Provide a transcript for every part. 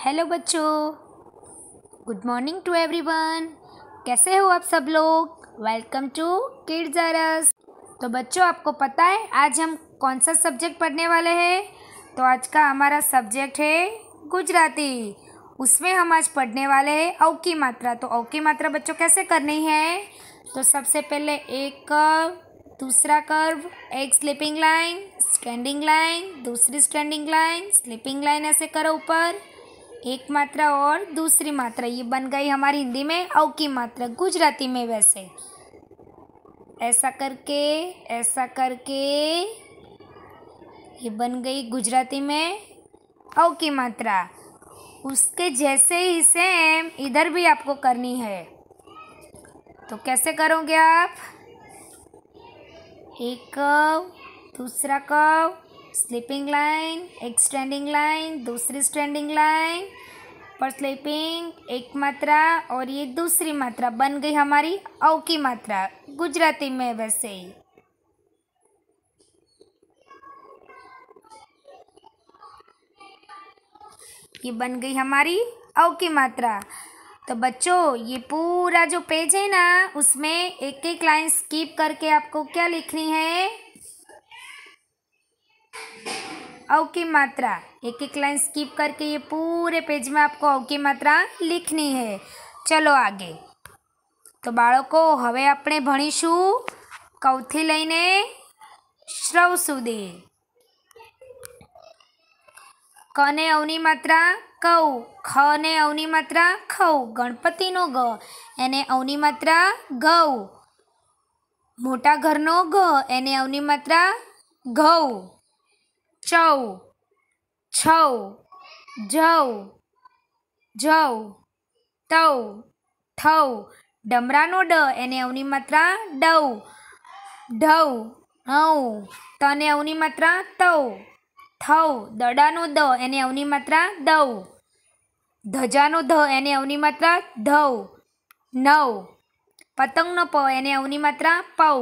hello बच्चों good morning to everyone कैसे हो आप सब लोग वेलकम टू किड्स आरस तो बच्चों आपको पता है आज हम कौन सा सब्जेक्ट पढ़ने वाले हैं तो आज का हमारा सब्जेक्ट है गुजराती उसमें हम आज पढ़ने वाले हैं औकी मात्रा तो औकी मात्रा बच्चों कैसे करनी है तो सबसे पहले एक कर्व दूसरा कर्व एक स्लीपिंग लाइन स्टैंडिंग लाइन दूसरी स्टैंडिंग लाइन स्लीपिंग लाइन ऐसे करो ऊपर एक मात्रा और दूसरी मात्रा ये बन गई हमारी हिंदी में औ की मात्रा गुजराती में वैसे ऐसा करके ऐसा करके ये बन गई गुजराती में औ की मात्रा उसके जैसे ही सेम इधर भी आपको करनी है तो कैसे करोगे आप एक कव दूसरा कव स्लीपिंग लाइन एक स्टैंडिंग लाइन दूसरी स्टैंडिंग लाइन पर स्लीपिंग एक मात्रा और ये दूसरी मात्रा बन गई हमारी औ की मात्रा गुजराती में वैसे ही ये बन गई हमारी औ की मात्रा तो बच्चों ये पूरा जो पेज है ना उसमें एक एक लाइन स्किप करके आपको क्या लिखनी है औ की मात्रा एक-एक लाइन स्किप करके ये पूरे पेज में आपको औ की मात्रा लिखनी है चलो आगे तो बालकों હવે આપણે ભણીશું કૌથી લઈને श्रव सुદે કોને ઓની માત્રા કૌ ખ ને ઓની માત્રા ખૌ गणपति નો ગ એને ઓની માત્રા ગૌ મોટા ઘર નો ગ એને ઓની માત્રા ઘૌ ચૌ છૌ જવ જવ તૌ થૌ ડમરાનો ડ એને અવની માત્રા ડવ ઢવ ઔ તને અવની માત્રા તૌ થૌ દડાનો દ એને અવની માત્રા દવ ધજાનો ધ એને અવની માત્રા ધવ નવ પતંગનો પ એને અવની માત્રા પૌ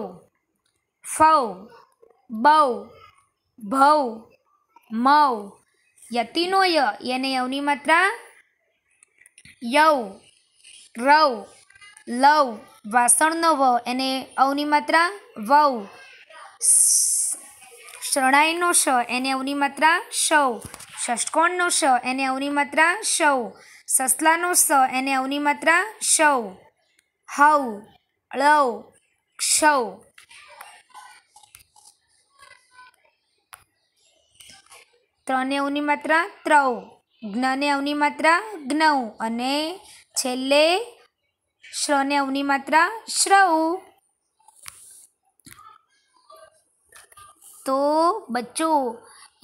ફૌ બૌ ભૌ મૌ યતિનો ય એને યવની માત્રા યવ રવ લવ વાસણનો વ એને અવની માત્રા વવ શરણાઈનો શ એને અવની માત્રા શવ ષષ્ટકોણનો શ એને અવની માત્રા શવ સસલાનો સ એને અવની માત્રા શવ હવ લવ ક્ષૌ ત્રણે અવની માત્રા ત્રવ જ્ઞને અવની માત્રા જ્ઞવ અને છેલ્લે શ્રને અવની માત્રા तो बच्चों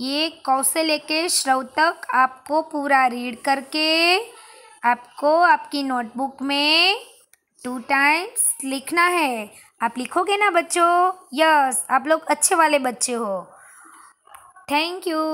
ये कौशल के लेके श्रव तक आपको पूरा रीड करके आपको आपकी नोटबुक में टू टाइम्स लिखना है आप लिखोगे ना बच्चों यस आप लोग अच्छे वाले बच्चे हो थैंक यू